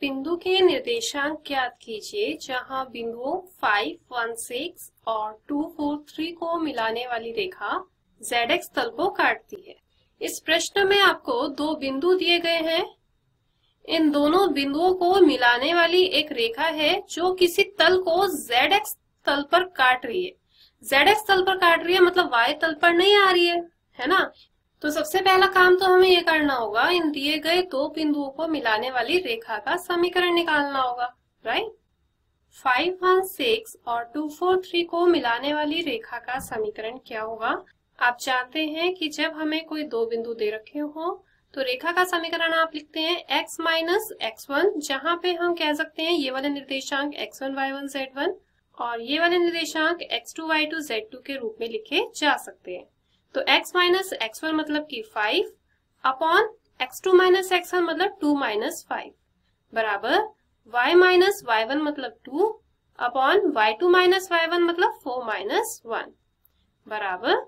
बिंदु के निर्देशांक ज्ञात कीजिए जहां बिंदुओं फाइव वन सिक्स और टू फोर थ्री को मिलाने वाली रेखा जेड एक्स तल को काटती है इस प्रश्न में आपको दो बिंदु दिए गए हैं इन दोनों बिंदुओं को मिलाने वाली एक रेखा है जो किसी तल को जेड एक्स तल पर काट रही है जेड एक्स तल पर काट रही है मतलब वाई तल पर नहीं आ रही है है ना तो सबसे पहला काम तो हमें ये करना होगा इन दिए गए दो बिंदुओं को मिलाने वाली रेखा का समीकरण निकालना होगा राइट फाइव वन सिक्स और टू फोर थ्री को मिलाने वाली रेखा का समीकरण क्या होगा आप जानते हैं कि जब हमें कोई दो बिंदु दे रखे हो तो रेखा का समीकरण आप लिखते हैं x माइनस एक्स वन जहाँ पे हम कह सकते हैं ये वाले निर्देशांक x1 one y one z one और ये वाले निर्देशांक x2 y2 z2 के रूप में लिखे जा सकते हैं तो x माइनस एक्स वन मतलब की five upon x two minus x one मतलब टू माइनस फाइव बराबर y माइनस वाई वन मतलब two upon y two minus y one मतलब फोर माइनस वन बराबर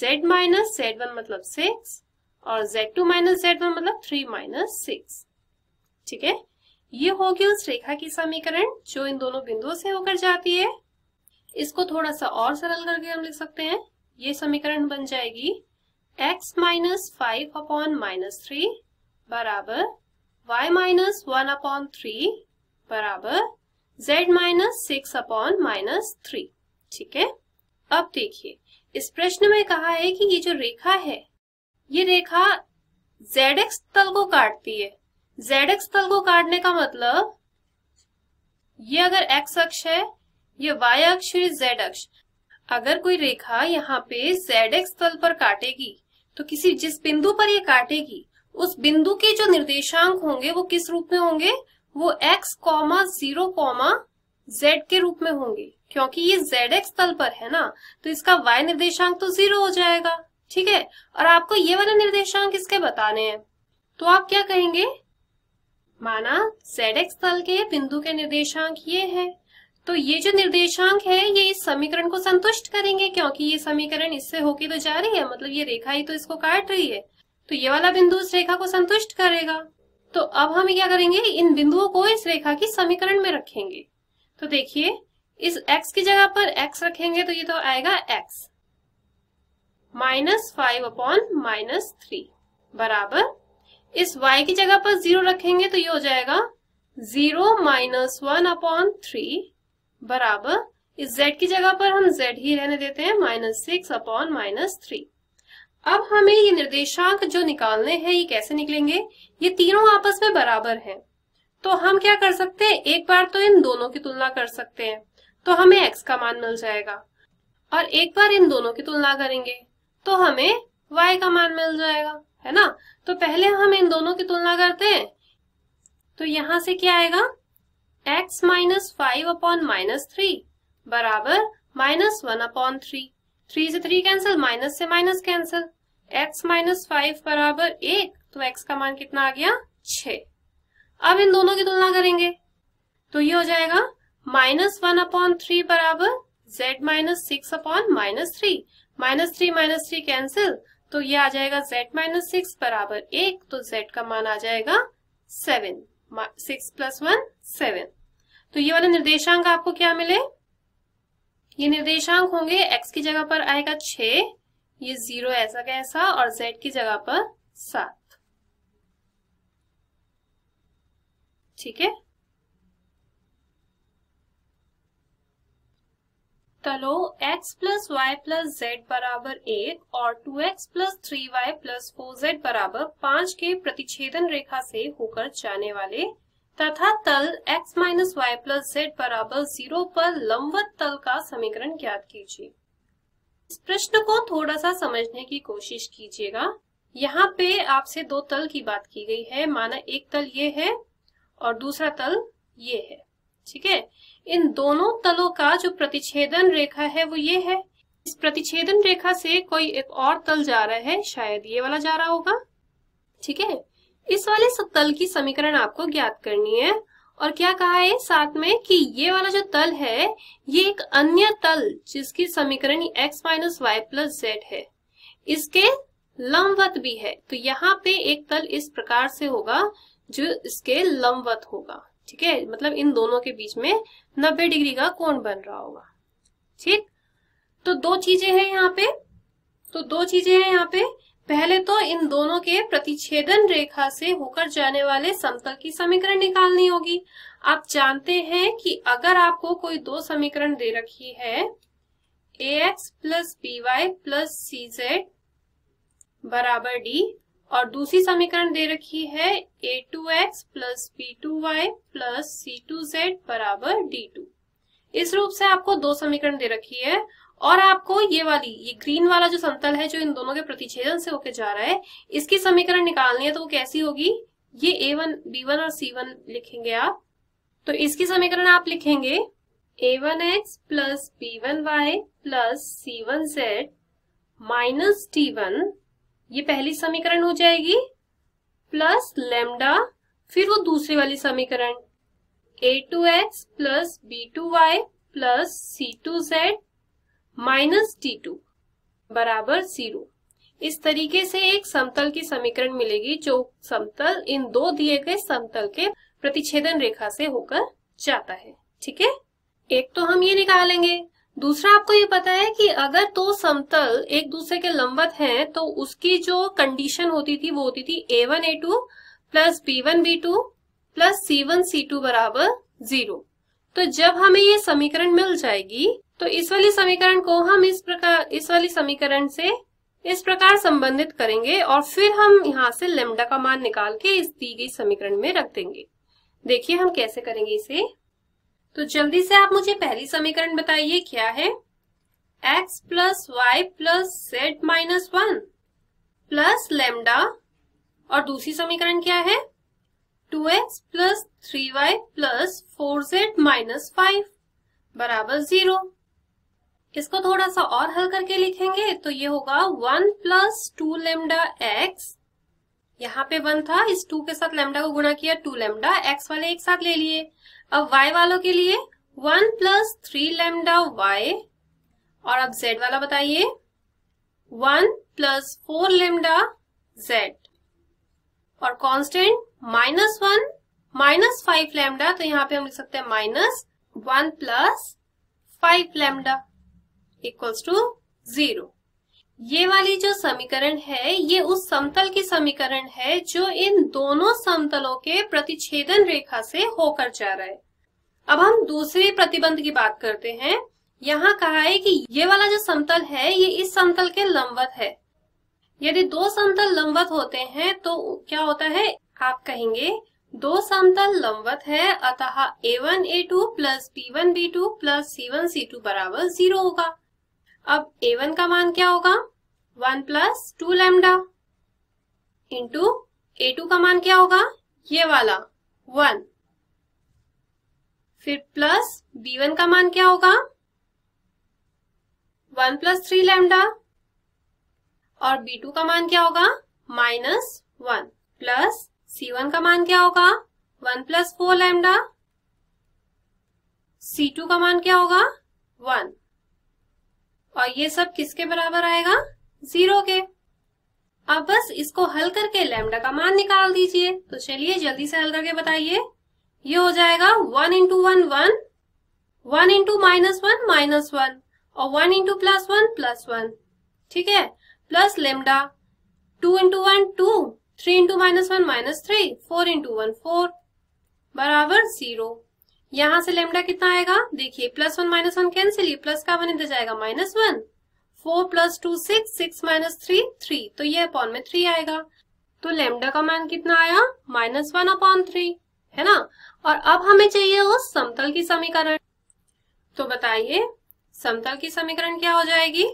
z माइनस जेड वन मतलब six और z two minus z one मतलब three minus six ठीक है ये होगी उस रेखा की समीकरण जो इन दोनों बिंदुओं से होकर जाती है इसको थोड़ा सा और सरल करके हम लिख सकते हैं ये समीकरण बन जाएगी x minus five upon minus three बराबर y minus one upon three बराबर z minus six upon minus three ठीक है अब देखिए इस प्रश्न में कहा है कि ये जो रेखा है ये रेखा जेड एक्स तल को काटती है जेड एक्स तल को काटने का मतलब ये अगर एक्स अक्ष है ये वाई अक्ष और जेड अक्ष अगर कोई रेखा यहाँ पे जेड एक्स तल पर काटेगी तो किसी जिस बिंदु पर ये काटेगी उस बिंदु के जो निर्देशांक होंगे वो किस रूप में होंगे वो x comma zero comma z के रूप में होंगे क्योंकि ये जेड एक्स तल पर है ना तो इसका y निर्देशांक तो जीरो हो जाएगा ठीक है और आपको ये वाले निर्देशांक इसके बताने हैं तो आप क्या कहेंगे माना जेड एक्स तल के बिंदु के निर्देशांक ये है तो ये जो निर्देशांक है ये इस समीकरण को संतुष्ट करेंगे क्योंकि ये समीकरण इससे होके तो जा रही है मतलब ये रेखा ही तो इसको काट रही है तो ये वाला बिंदु इस रेखा को संतुष्ट करेगा तो अब हम क्या करेंगे इन बिंदुओं को इस रेखा की समीकरण में रखेंगे तो देखिए इस x की जगह पर x रखेंगे तो ये तो आएगा x minus five upon minus three बराबर इस y की जगह पर जीरो रखेंगे तो ये हो जाएगा zero minus one upon three बराबर इस z की जगह पर हम z ही रहने देते हैं minus six upon minus three अब हमें ये निर्देशांक जो निकालने हैं ये कैसे निकलेंगे ये तीनों आपस में बराबर हैं तो हम क्या कर सकते हैं एक बार तो इन दोनों की तुलना कर सकते हैं तो हमें x का मान मिल जाएगा और एक बार इन दोनों की तुलना करेंगे तो हमें y का मान मिल जाएगा है ना तो पहले हम इन दोनों की तुलना करते हैं तो यहां से क्या आएगा x minus five upon minus three बराबर minus one upon three three से थ्री कैंसिल माइनस से minus cancel x minus five बराबर एक तो एक्स का मान कितना आ गया छ अब इन दोनों की तुलना करेंगे तो ये हो जाएगा माइनस वन अपॉन थ्री बराबर z minus six upon minus three minus three minus three cancel तो ये आ जाएगा जेड माइनस सिक्स बराबर एक तो जेड का मान आ जाएगा seven six plus one seven तो ये वाले निर्देशांक आपको क्या मिले ये निर्देशांक होंगे एक्स की जगह पर आएगा छ ये जीरो ऐसा का ऐसा और जेड की जगह पर सात ठीक है तलो x plus y plus z बराबर एक और 2x x plus three y plus four z बराबर पांच के प्रतिच्छेदन रेखा से होकर जाने वाले तथा तल x minus y plus z बराबर जीरो पर लंबवत तल का समीकरण ज्ञात कीजिए इस प्रश्न को थोड़ा सा समझने की कोशिश कीजिएगा यहाँ पे आपसे दो तल की बात की गई है माना एक तल ये है और दूसरा तल ये है ठीक है इन दोनों तलों का जो प्रतिच्छेदन रेखा है वो ये है इस प्रतिच्छेदन रेखा से कोई एक और तल जा रहा है शायद ये वाला जा रहा होगा ठीक है इस वाले तल की समीकरण आपको ज्ञात करनी है और क्या कहा है साथ में कि ये वाला जो तल है ये एक अन्य तल जिसकी समीकरण x minus y plus z है इसके लंबवत भी है तो यहाँ पे एक तल इस प्रकार से होगा जो इसके लंबवत होगा ठीक है मतलब इन दोनों के बीच में 90 डिग्री का कोण बन रहा होगा ठीक तो दो चीजें हैं यहाँ पे तो दो चीजें हैं यहाँ पे पहले तो इन दोनों के प्रतिच्छेदन रेखा से होकर जाने वाले समतल की समीकरण निकालनी होगी आप जानते हैं कि अगर आपको कोई दो समीकरण दे रखी है a x plus b y plus c z बराबर डी और दूसरी समीकरण दे रखी है a two x plus b two y plus c two z बराबर डी टू इस रूप से आपको दो समीकरण दे रखी है और आपको ये वाली ये ग्रीन वाला जो समतल है जो इन दोनों के प्रतिच्छेदन से होके जा रहा है इसकी समीकरण निकालनी है तो वो कैसी होगी ये ए वन बी वन और सी वन लिखेंगे आप तो इसकी समीकरण आप लिखेंगे a one x plus b one y plus c one z minus d one ये पहली समीकरण हो जाएगी प्लस लेमडा फिर वो दूसरी वाली समीकरण a two x plus b two y plus c two z minus t two बराबर जीरो इस तरीके से एक समतल की समीकरण मिलेगी जो समतल इन दो दिए गए समतल के प्रतिच्छेदन रेखा से होकर जाता है ठीक है एक तो हम ये निकालेंगे दूसरा आपको ये पता है कि अगर दो तो समतल एक दूसरे के लंबवत हैं तो उसकी जो कंडीशन होती थी वो होती थी a one a two plus b one b two plus c one c two बराबर जीरो तो जब हमें ये समीकरण मिल जाएगी तो इस वाली समीकरण को हम इस प्रकार इस वाली समीकरण से इस प्रकार संबंधित करेंगे और फिर हम यहाँ से लेमडा का मान निकाल के इस दी गई समीकरण में रख देंगे देखिए हम कैसे करेंगे इसे तो जल्दी से आप मुझे पहली समीकरण बताइए क्या है x plus y plus z minus one plus lambda और दूसरी समीकरण क्या है two x plus three y plus four z minus five बराबर जीरो इसको थोड़ा सा और हल करके लिखेंगे तो ये होगा one plus two lambda x यहाँ पे वन था इस टू के साथ लेमडा को गुणा किया टू लेमडा एक्स वाले एक साथ ले लिए अब y वालों के लिए one plus three lambda y और अब z वाला बताइए one plus four lambda z और constant minus one minus five lambda तो यहाँ पे हम लिख सकते हैं minus one plus five lambda equals to zero ये वाली जो समीकरण है ये उस समतल की समीकरण है जो इन दोनों समतलों के प्रतिच्छेदन रेखा से होकर जा रहा है अब हम दूसरे प्रतिबंध की बात करते हैं यहाँ कहा है कि ये वाला जो समतल है ये इस समतल के लंबवत है यदि दो समतल लंबवत होते हैं तो क्या होता है आप कहेंगे दो समतल लंबवत है अतः a one a two plus b one b two plus c one c two बराबर जीरो होगा अब ए वन का मान क्या होगा one plus two lambda into a two का मान क्या होगा ये वाला वन फिर प्लस बी वन का मान क्या होगा वन प्लस थ्री लेमडा और बी टू का मान क्या होगा minus one plus c one का मान क्या होगा one plus four lambda c two का मान क्या होगा वन और ये सब किसके बराबर आएगा जीरो के अब बस इसको हल करके लेमडा का मान निकाल दीजिए तो चलिए जल्दी से हल करके बताइए ये हो जाएगा one into one one one into minus one minus one और one into plus one plus one ठीक है plus lambda two into one two three into minus one minus three four into one four बराबर zero यहां से lambda कितना आएगा देखिए plus one minus one cancel plus का वन इधर जाएगा minus one four plus two six six minus three three तो ये अपॉन में थ्री आएगा तो लेमडा का मान कितना आया माइनस वन अपॉन थ्री है ना और अब हमें चाहिए वो समतल की समीकरण तो बताइए समतल की समीकरण क्या हो जाएगी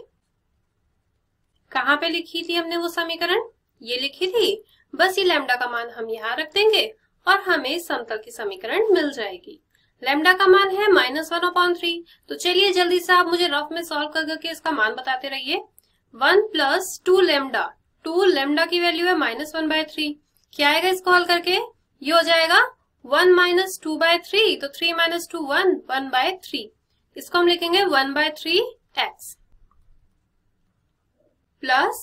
कहां पे लिखी थी हमने वो समीकरण ये लिखी थी बस ये लेमडा का मान हम यहाँ रख देंगे और हमें समतल की समीकरण मिल जाएगी लेमडा का मान है माइनस वन अपॉन थ्री तो चलिए जल्दी से आप मुझे रफ में सॉल्व कर करके इसका मान बताते रहिए one plus two lambda two lambda की वैल्यू है माइनस वन बाय थ्री क्या आएगा इसको हल करके ये हो जाएगा one minus two by three तो three minus two one one by three इसको हम लिखेंगे one by three x plus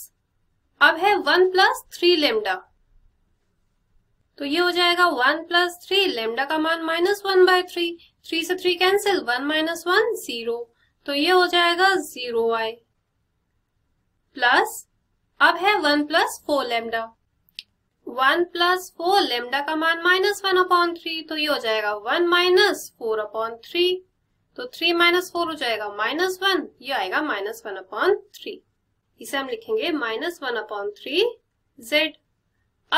अब है वन प्लस थ्री लेमडा तो ये हो जाएगा वन प्लस थ्री लेमडा का मान minus one by three three से three cancel one minus one zero तो ये हो जाएगा जीरो आई प्लस अब है one plus four lambda one plus four lambda का मान माइनस वन अपॉन थ्री तो ये हो जाएगा one minus four upon three तो थ्री माइनस फोर हो जाएगा माइनस वन ये आएगा माइनस वन अपॉन थ्री इसे हम लिखेंगे minus one upon three z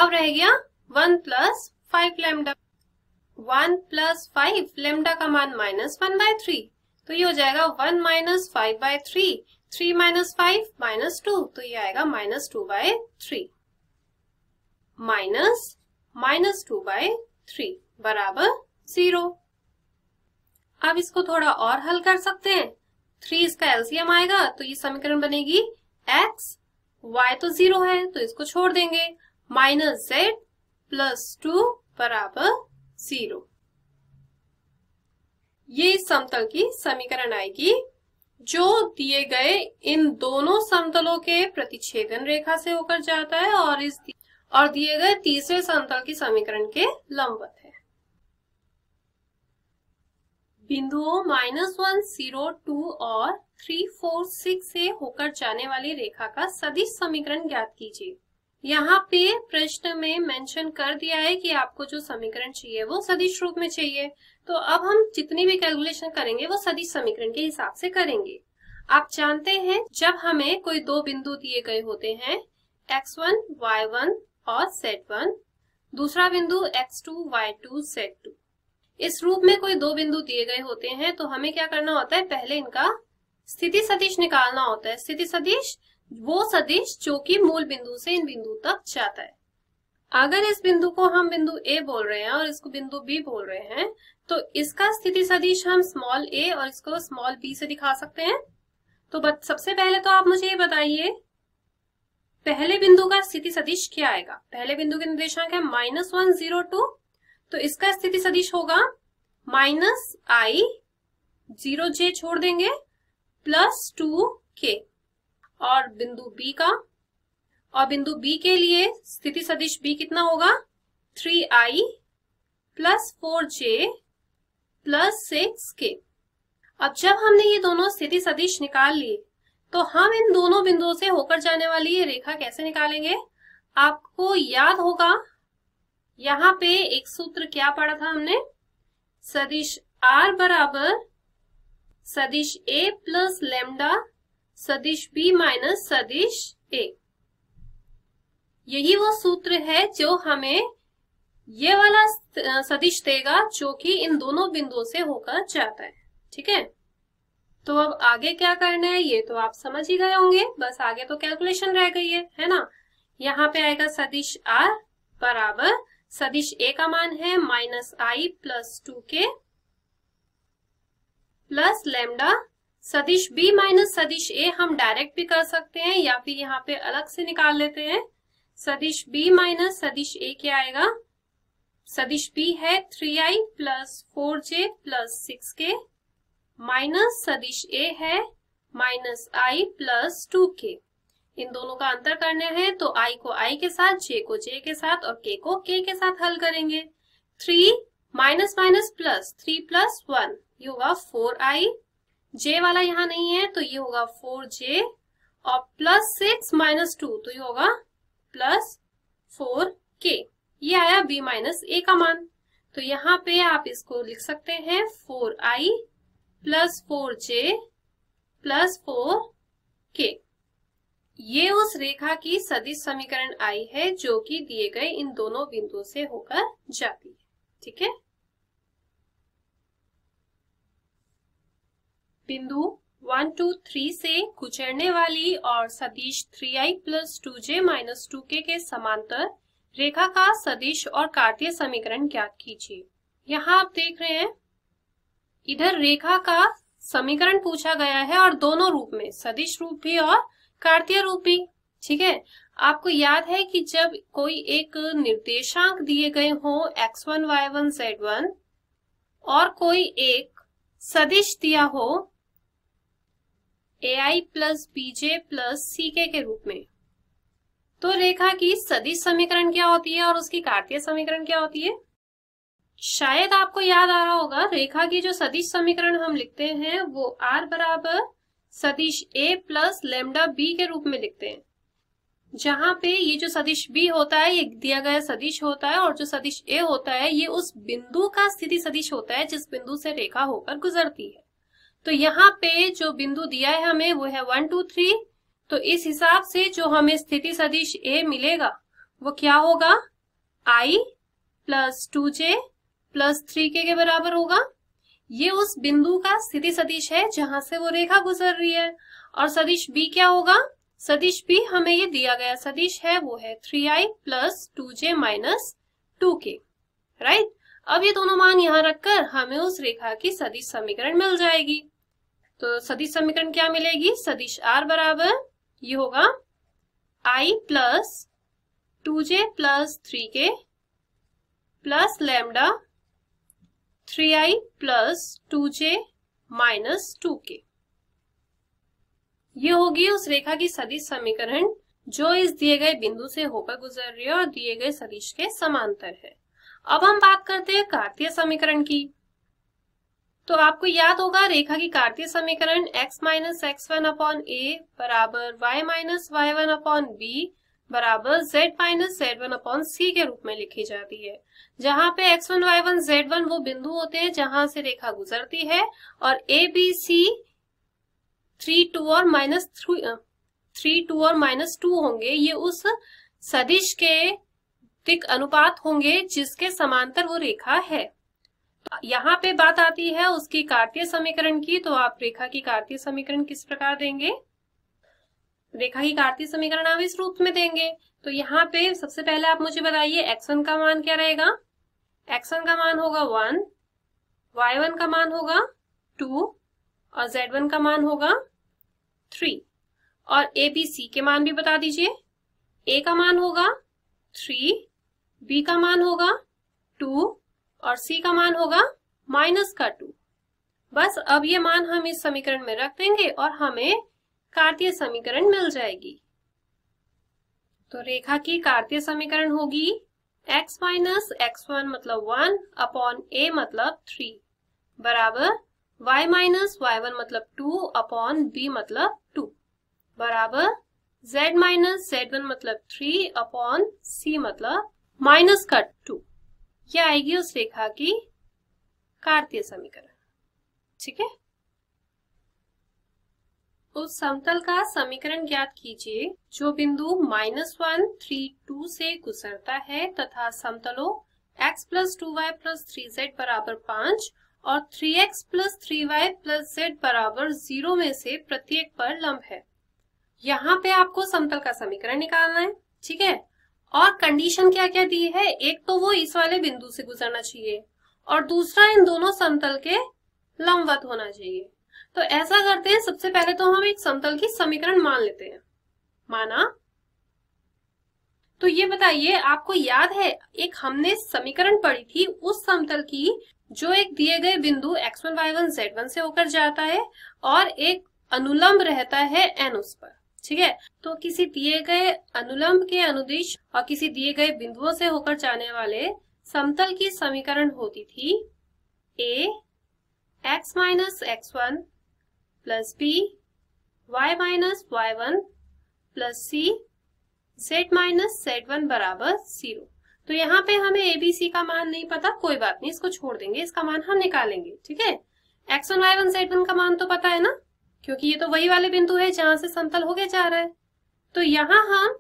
अब रह गया one plus five lambda one plus five lambda का मान माइनस वन बाय थ्री तो ये हो जाएगा one minus five by three three minus five minus two तो ये आएगा minus two by three minus minus two by three बराबर जीरो अब इसको थोड़ा और हल कर सकते हैं थ्री इसका एलसीएम आएगा तो ये समीकरण बनेगी एक्स वाई तो जीरो है तो इसको छोड़ देंगे माइनस जेड प्लस टू बराबर जीरो ये इस समतल की समीकरण आएगी जो दिए गए इन दोनों समतलों के प्रतिच्छेदन रेखा से होकर जाता है और इस और दिए गए तीसरे समतल की समीकरण के लंबवत है बिंदुओं माइनस वन जीरो टू और थ्री फोर सिक्स से होकर जाने वाली रेखा का सदिश समीकरण ज्ञात कीजिए यहाँ पे प्रश्न में मेंशन कर दिया है कि आपको जो समीकरण चाहिए वो सदिश रूप में चाहिए तो अब हम जितनी भी कैलकुलेशन करेंगे वो सदिश समीकरण के हिसाब से करेंगे आप जानते हैं जब हमें कोई दो बिंदु दिए गए होते हैं x1, y1 और सेट वन दूसरा बिंदु x two y two z two इस रूप में कोई दो बिंदु दिए गए होते हैं तो हमें क्या करना होता है पहले इनका स्थिति सदिश निकालना होता है स्थिति सदिश वो सदिश जो कि मूल बिंदु से इन बिंदु तक जाता है अगर इस बिंदु को हम बिंदु ए बोल रहे हैं और इसको बिंदु बी बोल रहे हैं तो इसका स्थिति सदिश हम स्मॉल ए और इसको स्मॉल बी से दिखा सकते हैं तो सबसे पहले तो आप मुझे ये बताइए पहले बिंदु का स्थिति सदिश क्या आएगा पहले बिंदु के निर्देशांक है माइनस वन जीरो टू तो इसका स्थिति सदिश होगा माइनस आई जीरो जे छोड़ देंगे प्लस टू के और बिंदु बी का और बिंदु बी के लिए स्थिति सदिश बी कितना होगा three i plus four j plus six k अब जब हमने ये दोनों स्थिति सदिश निकाल लिए तो हम इन दोनों बिंदुओं से होकर जाने वाली ये रेखा कैसे निकालेंगे आपको याद होगा यहाँ पे एक सूत्र क्या पढ़ा था हमने सदिश आर बराबर सदिश ए प्लस लेमडा सदिश बी माइनस सदिश ए यही वो सूत्र है जो हमें ये वाला सदिश देगा जो कि इन दोनों बिंदुओं से होकर जाता है ठीक है तो अब आगे क्या करना है ये तो आप समझ ही गए होंगे बस आगे तो कैलकुलेशन रह गई है है ना यहाँ पे आएगा सदिश आर बराबर सदिश ए का मान है minus i plus two k plus lambda सदिश बी माइनस सदिश ए हम डायरेक्ट भी कर सकते हैं या फिर यहाँ पे अलग से निकाल लेते हैं सदिश बी माइनस सदिश ए क्या आएगा सदिश बी है three i plus four j plus six k minus सदिश ए है माइनस आई प्लस टू के इन दोनों का अंतर करने हैं तो आई को आई के साथ जे को जे के साथ और के को के के साथ हल करेंगे three minus minus plus three plus one ये होगा फोर आई जे वाला यहाँ नहीं है तो ये होगा फोर जे और प्लस सिक्स माइनस टू तो ये होगा प्लस फोर के ये आया बी माइनस ए का मान तो यहाँ पे आप इसको लिख सकते हैं four i plus four j plus four k ये उस रेखा की सदिश समीकरण आई है जो कि दिए गए इन दोनों बिंदुओं से होकर जाती है ठीक है बिंदु वन टू थ्री से गुजरने वाली और सदिश three i plus two j minus two k के समांतर रेखा का सदिश और कार्तीय समीकरण ज्ञात कीजिए यहाँ आप देख रहे हैं इधर रेखा का समीकरण पूछा गया है और दोनों रूप में सदिश रूप भी और कार्तीय रूप भी ठीक है आपको याद है कि जब कोई एक निर्देशांक दिए गए हो x1, y1, z1 और कोई एक सदिश दिया हो a i plus b j plus c k के रूप में तो रेखा की सदिश समीकरण क्या होती है और उसकी कार्तीय समीकरण क्या होती है शायद आपको याद आ रहा होगा रेखा की जो सदिश समीकरण हम लिखते हैं वो आर बराबर सदिश ए प्लस लेमडा बी के रूप में लिखते हैं जहां पे ये जो सदिश बी होता है ये दिया गया सदिश होता है और जो सदिश ए होता है ये उस बिंदु का स्थिति सदिश होता है जिस बिंदु से रेखा होकर गुजरती है तो यहाँ पे जो बिंदु दिया है हमें वो है वन टू थ्री तो इस हिसाब से जो हमें स्थिति सदिश ए मिलेगा वो क्या होगा i plus two j plus three k, के बराबर होगा ये उस बिंदु का स्थिति सदिश है जहां से वो रेखा गुजर रही है और सदिश बी क्या होगा सदिश बी हमें ये दिया गया सदिश है वो है three i plus two j minus two k right अब ये दोनों मान यहाँ रखकर हमें उस रेखा की सदिश समीकरण मिल जाएगी तो सदिश समीकरण क्या मिलेगी सदिश आर बराबर ये होगा i plus two j plus three k plus lambda three i plus two j minus two k ये होगी उस रेखा की सदिश समीकरण जो इस दिए गए बिंदु से होकर गुजर रही है और दिए गए सदिश के समांतर है अब हम बात करते हैं कार्तीय समीकरण की तो आपको याद होगा रेखा की कार्तीय समीकरण x minus x one upon a बराबर y minus y one upon b बराबर z minus z one upon c के रूप में लिखी जाती है जहां पे x1, y1, z1 वो बिंदु होते हैं जहां से रेखा गुजरती है और a b c three two और माइनस थ्री टू और माइनस टू होंगे ये उस सदिश के दिक अनुपात होंगे जिसके समांतर वो रेखा है तो यहाँ पे बात आती है उसकी कार्तीय समीकरण की तो आप रेखा की कार्तीय समीकरण किस प्रकार देंगे रेखा की कार्तीय समीकरण आप इस रूप में देंगे तो यहाँ पे सबसे पहले आप मुझे बताइए x1 का मान क्या रहेगा x1 का मान होगा वन y1 का मान होगा टू और z1 का मान होगा थ्री और ए बी सी के मान भी बता दीजिए ए का मान होगा थ्री बी का मान होगा टू और सी का मान होगा माइनस का टू बस अब ये मान हम इस समीकरण में रख देंगे और हमें कार्तीय समीकरण मिल जाएगी तो रेखा की कार्तीय समीकरण होगी x माइनस एक्स वन मतलब वन अपॉन ए मतलब थ्री बराबर y माइनस वाई वन मतलब टू अपॉन b मतलब टू बराबर z माइनस जेड वन मतलब थ्री अपॉन c मतलब माइनस का टू ये आएगी उस रेखा की कार्तीय समीकरण ठीक है उस तो समतल का समीकरण ज्ञात कीजिए जो बिंदु माइनस वन थ्री टू से गुजरता है तथा समतलों x plus two y plus three z बराबर पांच और three x plus three y plus z बराबर जीरो में से प्रत्येक पर लंब है यहाँ पे आपको समतल का समीकरण निकालना है ठीक है और कंडीशन क्या क्या दी है एक तो वो इस वाले बिंदु से गुजरना चाहिए और दूसरा इन दोनों समतल के लंबवत होना चाहिए तो ऐसा करते हैं सबसे पहले तो हम एक समतल की समीकरण मान लेते हैं माना तो ये बताइए आपको याद है एक हमने समीकरण पढ़ी थी उस समतल की जो एक दिए गए बिंदु x1 y1 z1 से होकर जाता है और एक अनुलंब रहता है n उस पर ठीक है तो किसी दिए गए अनुलंब के अनुदिश और किसी दिए गए बिंदुओं से होकर जाने वाले समतल की समीकरण होती थी a x minus x one plus b y minus y one plus c z minus z one बराबर जीरो तो यहाँ पे हमें एबीसी का मान नहीं पता कोई बात नहीं इसको छोड़ देंगे इसका मान हम निकालेंगे ठीक है x one y one z one का मान तो पता है ना क्योंकि ये तो वही वाले बिंदु है जहां से समतल हो गया जा रहा है तो यहाँ हम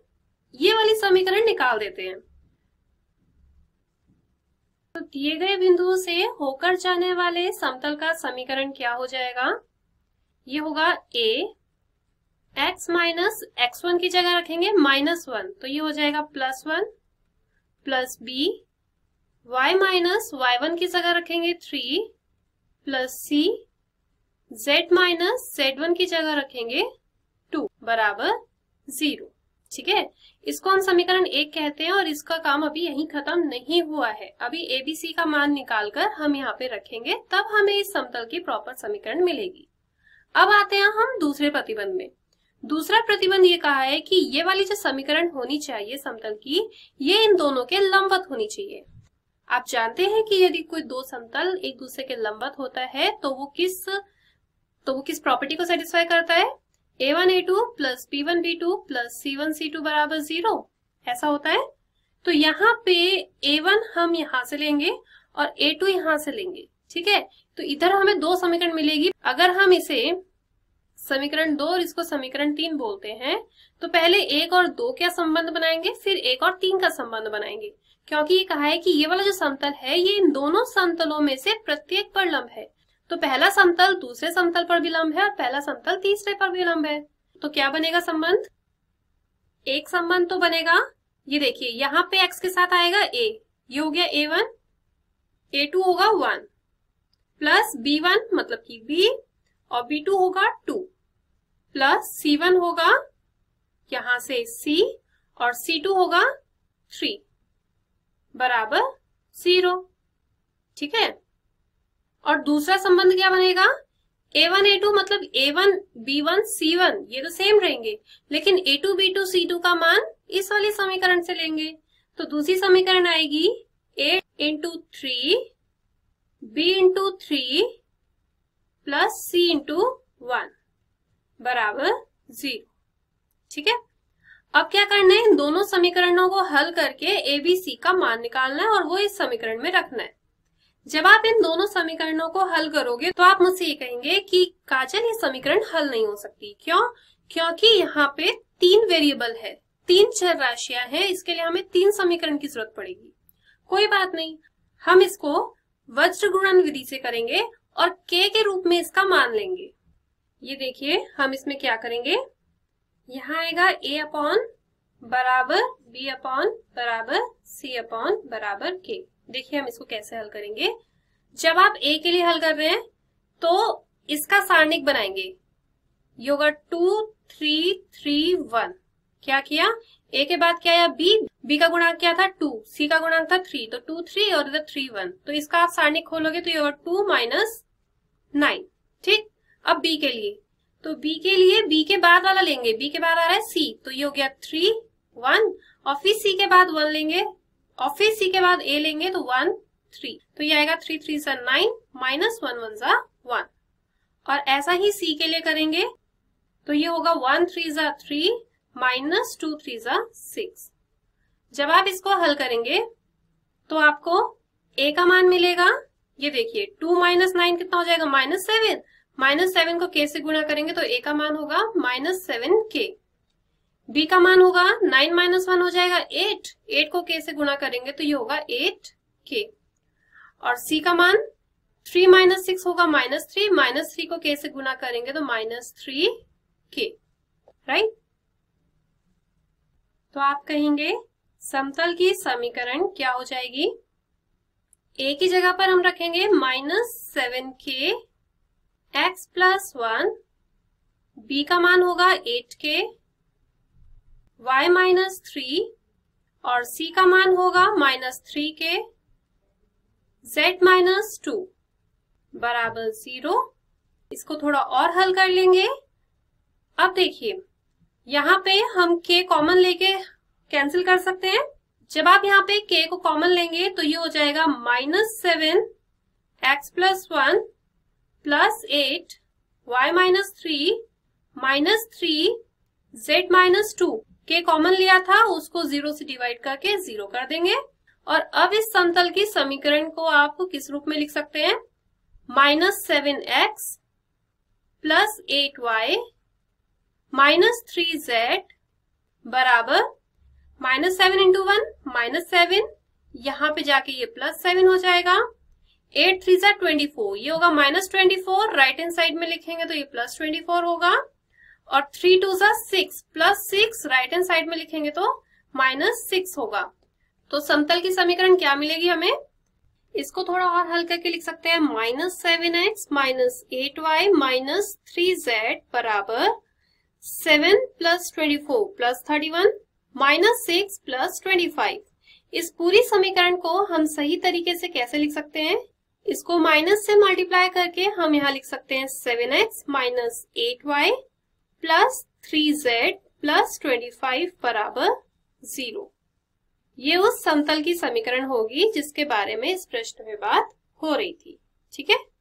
ये वाली समीकरण निकाल देते हैं तो दिए गए बिंदुओं से होकर जाने वाले समतल का समीकरण क्या हो जाएगा ये होगा a x minus x one की जगह रखेंगे माइनस वन तो ये हो जाएगा plus one plus b y minus y one की जगह रखेंगे three plus c z minus z one की जगह रखेंगे टू बराबर जीरो ठीक है इसको हम समीकरण एक कहते हैं और इसका काम अभी यहीं खत्म नहीं हुआ है अभी एबीसी का मान निकालकर हम यहाँ पे रखेंगे तब हमें इस समतल की प्रॉपर समीकरण मिलेगी अब आते हैं हम दूसरे प्रतिबंध में दूसरा प्रतिबंध ये कहा है कि ये वाली जो समीकरण होनी चाहिए समतल की ये इन दोनों के लंबवत होनी चाहिए आप जानते हैं कि यदि कोई दो समतल एक दूसरे के लंबवत होता है तो वो किस तो वो किस प्रॉपर्टी को सेटिस्फाई करता है a one a two plus b one b two plus c one c two बराबर जीरो ऐसा होता है तो यहाँ पे ए वन हम यहाँ से लेंगे और ए टू यहाँ से लेंगे ठीक है तो इधर हमें दो समीकरण मिलेगी अगर हम इसे समीकरण दो और इसको समीकरण तीन बोलते हैं तो पहले एक और दो का संबंध बनाएंगे फिर एक और तीन का संबंध बनाएंगे क्योंकि ये कहा है कि ये वाला जो समतल है ये इन दोनों समतलों में से प्रत्येक पर लंब है तो पहला समतल दूसरे समतल पर भी लंब है और पहला समतल तीसरे पर भी लंब है तो क्या बनेगा संबंध एक संबंध तो बनेगा ये देखिए यहाँ पे एक्स के साथ आएगा ए ये हो गया ए वन ए टू होगा वन प्लस बी वन मतलब कि बी और बी टू होगा टू प्लस सी वन होगा यहां से सी और सी टू होगा थ्री बराबर जीरो ठीक है और दूसरा संबंध क्या बनेगा ए वन ए टू मतलब a one b one c one ये तो सेम रहेंगे लेकिन a two b two c two का मान इस वाले समीकरण से लेंगे तो दूसरी समीकरण आएगी a into three b into three plus c into one बराबर जीरो ठीक है अब क्या करना है इन दोनों समीकरणों को हल करके ए बी सी का मान निकालना है और वो इस समीकरण में रखना है जब आप इन दोनों समीकरणों को हल करोगे तो आप मुझसे ये कहेंगे कि काजल ये समीकरण हल नहीं हो सकती क्यों क्योंकि यहाँ पे तीन वेरिएबल है तीन चर राशियां हैं इसके लिए हमें तीन समीकरण की जरूरत पड़ेगी कोई बात नहीं हम इसको वज्र गुणन विधि से करेंगे और के के रूप में इसका मान लेंगे ये देखिए हम इसमें क्या करेंगे यहाँ आएगा ए अपॉन बराबर बी अपॉन बराबर सी अपॉन बराबर के देखिए हम इसको कैसे हल करेंगे जब आप ए के लिए हल कर रहे हैं तो इसका सारणिक बनाएंगे योगा टू थ्री थ्री वन क्या किया ए के बाद क्या आया बी बी का गुणांक क्या था टू सी का गुणांक था थ्री तो टू थ्री और इधर थ्री वन तो इसका आप सारणिक खोलोगे तो ये होगा टू माइनस नाइन ठीक अब बी के लिए तो बी के लिए बी के बाद वाला लेंगे बी के बाद आ रहा है सी तो ये हो गया थ्री वन और फिर सी के बाद वन लेंगे और फिर सी के बाद ए लेंगे तो वन थ्री तो ये आएगा थ्री थ्री सा नाइन माइनस वन वन सा वन और ऐसा ही सी के लिए करेंगे तो ये होगा वन थ्री सा थ्री माइनस टू थ्री ज़ा सिक्स जब आप इसको हल करेंगे तो आपको ए का मान मिलेगा ये देखिए टू माइनस नाइन कितना हो जाएगा माइनस सेवन माइनस सेवन को के से गुणा करेंगे तो ए का मान होगा माइनस सेवन के बी का मान होगा नाइन माइनस वन हो जाएगा एट एट को के से गुणा करेंगे तो ये होगा एट के और सी का मान थ्री माइनस सिक्स होगा माइनस थ्री माइनस थ्री को के से गुणा करेंगे तो माइनस थ्री के राइट तो आप कहेंगे समतल की समीकरण क्या हो जाएगी ए की जगह पर हम रखेंगे माइनस सेवन के एक्स प्लस वन बी का मान होगा एट के वाई माइनस थ्री और सी का मान होगा minus three K Z minus two बराबर जीरो इसको थोड़ा और हल कर लेंगे अब देखिए यहाँ पे हम k कॉमन लेके कैंसिल कर सकते हैं जब आप यहाँ पे k को कॉमन लेंगे तो ये हो जाएगा minus seven x plus one plus eight y minus three minus three z minus two के कॉमन लिया था उसको जीरो से डिवाइड करके जीरो कर देंगे और अब इस समतल की समीकरण को आप किस रूप में लिख सकते हैं minus seven x plus eight y minus three z बराबर minus seven into one minus seven यहाँ पे जाके ये प्लस सेवन हो जाएगा eight three z twenty four ये होगा minus twenty four right hand side में लिखेंगे तो ये प्लस ट्वेंटी फोर होगा और थ्री टू सा six plus six right hand side में लिखेंगे तो माइनस सिक्स होगा तो समतल की समीकरण क्या मिलेगी हमें इसको थोड़ा और हल करके लिख सकते हैं minus seven x minus eight y minus three z बराबर seven plus twenty four plus thirty one minus six plus twenty five इस पूरी समीकरण को हम सही तरीके से कैसे लिख सकते हैं इसको माइनस से मल्टीप्लाई करके हम यहाँ लिख सकते हैं seven x minus eight y plus three z plus twenty five बराबर जीरो ये उस समतल की समीकरण होगी जिसके बारे में इस प्रश्न में बात हो रही थी ठीक है